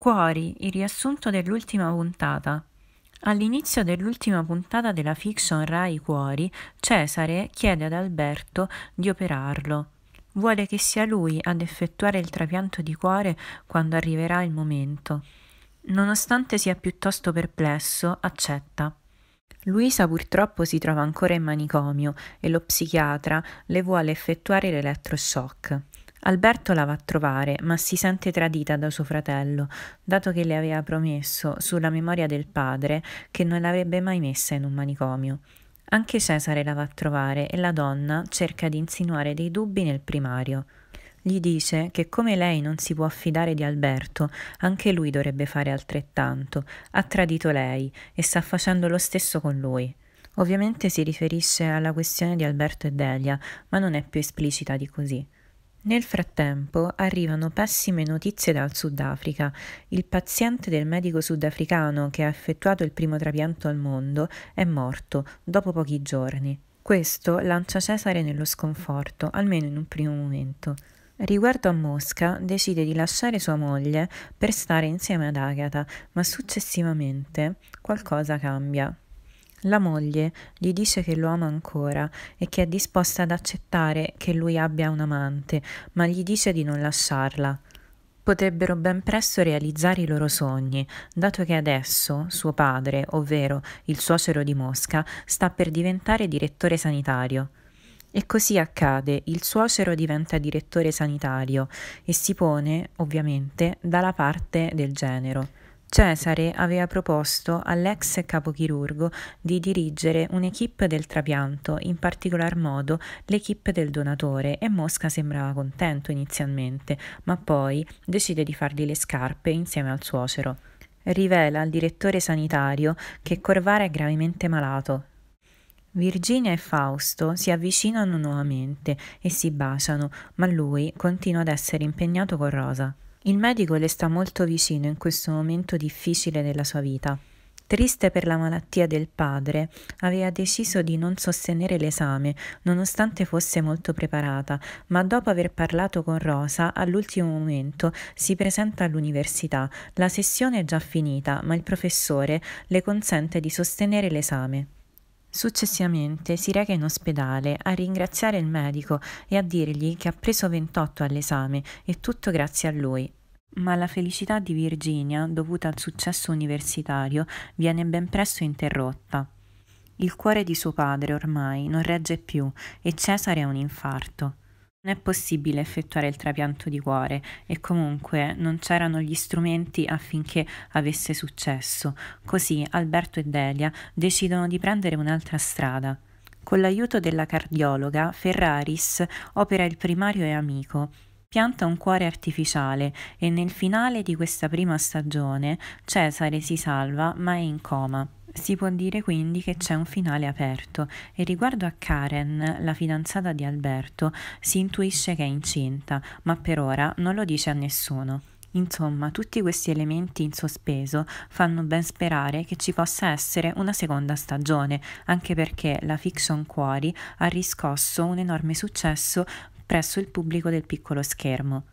Cuori, il riassunto dell'ultima puntata. All'inizio dell'ultima puntata della fiction Rai Cuori, Cesare chiede ad Alberto di operarlo. Vuole che sia lui ad effettuare il trapianto di cuore quando arriverà il momento. Nonostante sia piuttosto perplesso, accetta. Luisa purtroppo si trova ancora in manicomio e lo psichiatra le vuole effettuare l'elettroshock. Alberto la va a trovare, ma si sente tradita da suo fratello, dato che le aveva promesso, sulla memoria del padre, che non l'avrebbe mai messa in un manicomio. Anche Cesare la va a trovare e la donna cerca di insinuare dei dubbi nel primario. Gli dice che come lei non si può affidare di Alberto, anche lui dovrebbe fare altrettanto. Ha tradito lei e sta facendo lo stesso con lui. Ovviamente si riferisce alla questione di Alberto e Delia, ma non è più esplicita di così. Nel frattempo arrivano pessime notizie dal Sudafrica. Il paziente del medico sudafricano che ha effettuato il primo trapianto al mondo è morto dopo pochi giorni. Questo lancia Cesare nello sconforto, almeno in un primo momento. Riguardo a Mosca, decide di lasciare sua moglie per stare insieme ad Agatha, ma successivamente qualcosa cambia. La moglie gli dice che lo ama ancora e che è disposta ad accettare che lui abbia un amante, ma gli dice di non lasciarla. Potrebbero ben presto realizzare i loro sogni, dato che adesso suo padre, ovvero il suocero di Mosca, sta per diventare direttore sanitario. E così accade, il suocero diventa direttore sanitario e si pone, ovviamente, dalla parte del genero. Cesare aveva proposto all'ex capochirurgo di dirigere un'equipe del trapianto, in particolar modo l'equipe del donatore, e Mosca sembrava contento inizialmente, ma poi decide di fargli le scarpe insieme al suocero. Rivela al direttore sanitario che Corvara è gravemente malato. Virginia e Fausto si avvicinano nuovamente e si baciano, ma lui continua ad essere impegnato con Rosa. Il medico le sta molto vicino in questo momento difficile della sua vita. Triste per la malattia del padre, aveva deciso di non sostenere l'esame, nonostante fosse molto preparata, ma dopo aver parlato con Rosa, all'ultimo momento si presenta all'università. La sessione è già finita, ma il professore le consente di sostenere l'esame. Successivamente si reca in ospedale a ringraziare il medico e a dirgli che ha preso 28 all'esame e tutto grazie a lui. Ma la felicità di Virginia, dovuta al successo universitario, viene ben presto interrotta. Il cuore di suo padre ormai non regge più e Cesare ha un infarto. Non è possibile effettuare il trapianto di cuore e comunque non c'erano gli strumenti affinché avesse successo, così Alberto e Delia decidono di prendere un'altra strada. Con l'aiuto della cardiologa, Ferraris opera il primario e amico, pianta un cuore artificiale e nel finale di questa prima stagione Cesare si salva ma è in coma. Si può dire quindi che c'è un finale aperto e riguardo a Karen, la fidanzata di Alberto, si intuisce che è incinta, ma per ora non lo dice a nessuno. Insomma, tutti questi elementi in sospeso fanno ben sperare che ci possa essere una seconda stagione, anche perché la fiction Cuori ha riscosso un enorme successo presso il pubblico del piccolo schermo.